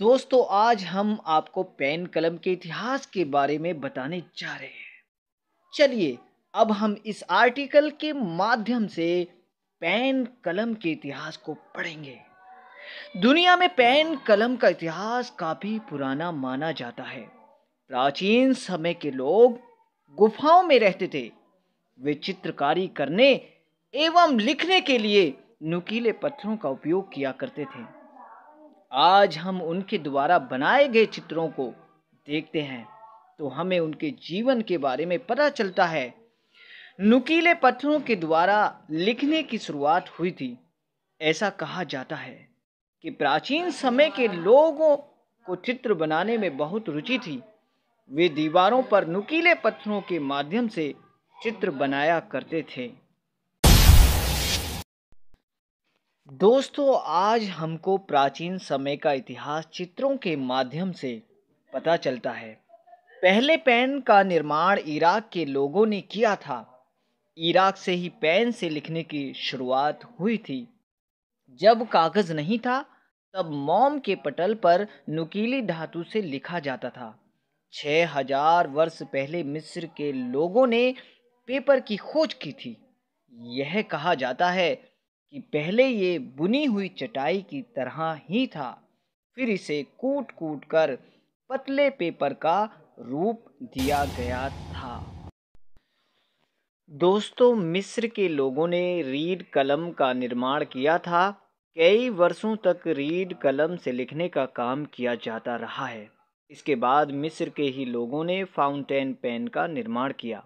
दोस्तों आज हम आपको पेन कलम के इतिहास के बारे में बताने जा रहे हैं चलिए अब हम इस आर्टिकल के माध्यम से पेन कलम के इतिहास को पढ़ेंगे दुनिया में पेन कलम का इतिहास काफ़ी पुराना माना जाता है प्राचीन समय के लोग गुफाओं में रहते थे वे चित्रकारी करने एवं लिखने के लिए नुकीले पत्थरों का उपयोग किया करते थे आज हम उनके द्वारा बनाए गए चित्रों को देखते हैं तो हमें उनके जीवन के बारे में पता चलता है नुकीले पत्थरों के द्वारा लिखने की शुरुआत हुई थी ऐसा कहा जाता है कि प्राचीन समय के लोगों को चित्र बनाने में बहुत रुचि थी वे दीवारों पर नुकीले पत्थरों के माध्यम से चित्र बनाया करते थे दोस्तों आज हमको प्राचीन समय का इतिहास चित्रों के माध्यम से पता चलता है पहले पेन का निर्माण इराक के लोगों ने किया था इराक से ही पेन से लिखने की शुरुआत हुई थी जब कागज़ नहीं था तब मोम के पटल पर नुकीली धातु से लिखा जाता था छः हजार वर्ष पहले मिस्र के लोगों ने पेपर की खोज की थी यह कहा जाता है कि पहले ये बुनी हुई चटाई की तरह ही था फिर इसे कूट कूट कर पतले पेपर का रूप दिया गया था दोस्तों मिस्र के लोगों ने रीड कलम का निर्माण किया था कई वर्षों तक रीड कलम से लिखने का काम किया जाता रहा है इसके बाद मिस्र के ही लोगों ने फाउंटेन पेन का निर्माण किया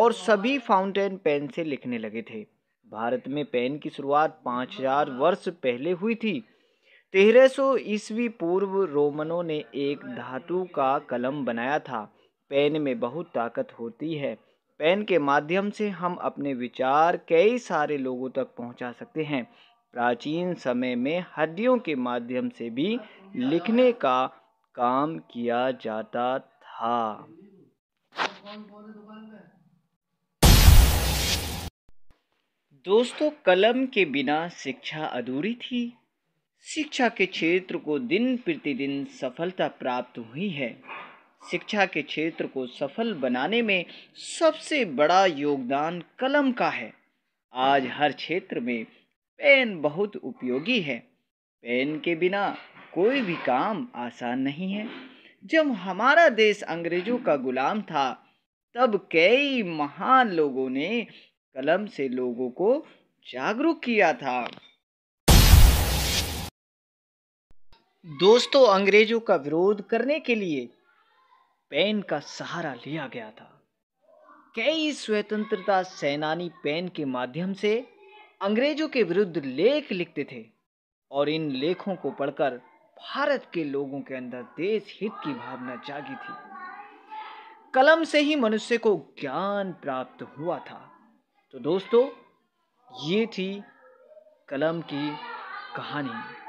और सभी फाउंटेन पेन से लिखने लगे थे भारत में पेन की शुरुआत पाँच हजार वर्ष पहले हुई थी तेरह सौ ईस्वी पूर्व रोमनों ने एक धातु का कलम बनाया था पेन में बहुत ताकत होती है पेन के माध्यम से हम अपने विचार कई सारे लोगों तक पहुंचा सकते हैं प्राचीन समय में हड्डियों के माध्यम से भी लिखने का काम किया जाता था दोस्तों कलम के बिना शिक्षा अधूरी थी शिक्षा के क्षेत्र को दिन प्रतिदिन सफलता प्राप्त हुई है शिक्षा के क्षेत्र को सफल बनाने में सबसे बड़ा योगदान कलम का है आज हर क्षेत्र में पेन बहुत उपयोगी है पेन के बिना कोई भी काम आसान नहीं है जब हमारा देश अंग्रेजों का गुलाम था तब कई महान लोगों ने कलम से लोगों को जागरूक किया था दोस्तों अंग्रेजों का विरोध करने के लिए पेन का सहारा लिया गया था कई स्वतंत्रता सेनानी पेन के माध्यम से अंग्रेजों के विरुद्ध लेख लिखते थे और इन लेखों को पढ़कर भारत के लोगों के अंदर देश हित की भावना जागी थी कलम से ही मनुष्य को ज्ञान प्राप्त हुआ था तो दोस्तों ये थी कलम की कहानी